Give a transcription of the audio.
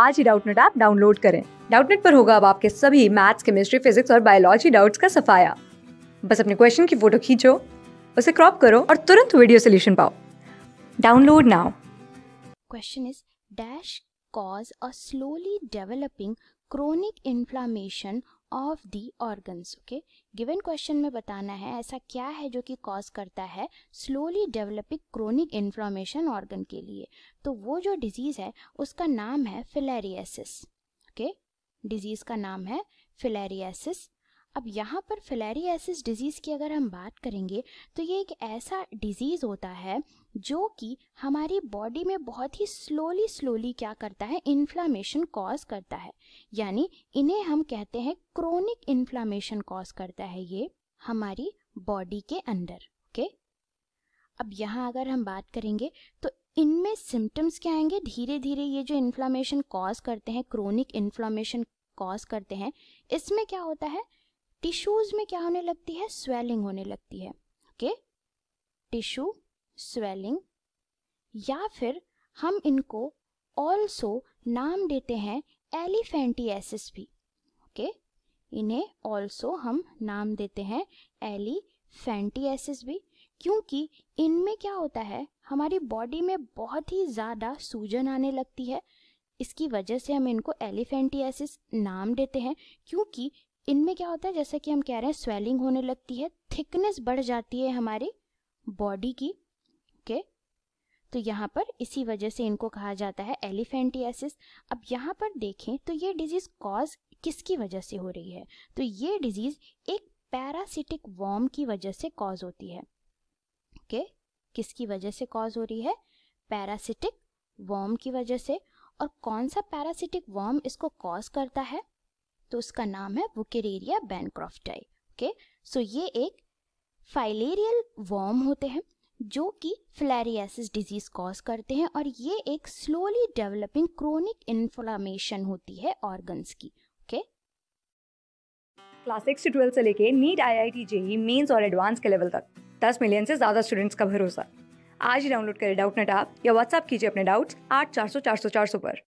आज ही Doubtnut app download करें डाउटनेट पर होगा अब आपके सभी मैथ्स केमिस्ट्री फिजिक्स और बायोलॉजी डाउट्स का सफाया बस अपने क्वेश्चन की फोटो खींचो उसे क्रॉप करो और तुरंत वीडियो सोल्यूशन पाओ download now question is dash cause a slowly developing chronic inflammation of the organs okay given question में बताना है ऐसा क्या है जो कि कॉज करता है slowly developing chronic inflammation organ के लिए तो वो जो डिजीज़ है उसका नाम है फिलेरियासिस ओके okay? डिजीज़ का नाम है फिलेरियासिस अब यहाँ पर फिलेरियासिस डिजीज़ की अगर हम बात करेंगे तो ये एक ऐसा डिजीज़ होता है जो कि हमारी बॉडी में बहुत ही स्लोली स्लोली क्या करता है इन्फ्लामेशन कॉज करता है यानी इन्हें हम कहते हैं क्रोनिक इन्फ्लामेशन कॉज करता है ये हमारी बॉडी के अंदर ओके अब यहाँ अगर हम बात करेंगे तो इनमें सिम्टम्स क्या आएंगे धीरे धीरे ये जो इन्फ्लामेशन कॉज करते हैं क्रोनिक इन्फ्लामेशन कॉज करते हैं इसमें क्या होता है टिश्यूज में क्या होने लगती है स्वेलिंग होने लगती है ओके टिश्यू स्वेलिंग या फिर हम इनको ऑल्सो नाम देते हैं एलिफेंटियासिस भी ओके okay? इन्हें ऑल्सो हम नाम देते हैं एलिफेंटियासिस भी क्योंकि इनमें क्या होता है हमारी बॉडी में बहुत ही ज़्यादा सूजन आने लगती है इसकी वजह से हम इनको एलिफेंटियासिस नाम देते हैं क्योंकि इनमें क्या होता है जैसे कि हम कह रहे हैं स्वेलिंग होने लगती है थिकनेस बढ़ जाती है हमारी बॉडी की ओके तो यहाँ पर इसी वजह से इनको कहा जाता है एलिफेंटियासिस अब यहाँ पर देखें तो ये डिजीज़ कॉज किसकी वजह से हो रही है तो ये डिजीज़ एक पैरासिटिक वॉर्म की वजह से कॉज होती है ओके किसकी वजह से कॉज हो रही है पैरासिटिक वॉर्म की वजह से और कौन सा पैरासिटिक वॉर्म इसको कॉज करता है तो उसका नाम है वुकेरेरिया बैनक्रॉफ्टाई ओके सो ये एक फाइलेरियल वॉर्म होते हैं जो कि फ्लैरियासिस डिजीज कॉज करते हैं और ये एक स्लोली डेवलपिंग क्रोनिक इन्फ्लामेशन होती है ऑर्गन्स की ओके क्लास सिक्स से ट्वेल्थ से लेके NEET I I T JEE mains और एडवांस के लेवल तक दस मिलियन से ज़्यादा स्टूडेंट्स का भरोसा आज ही डाउनलोड करें डाउट नेट आप या व्हाट्सअप कीजिए अपने डाउट्स आठ चार सौ चार सौ चार सौ पर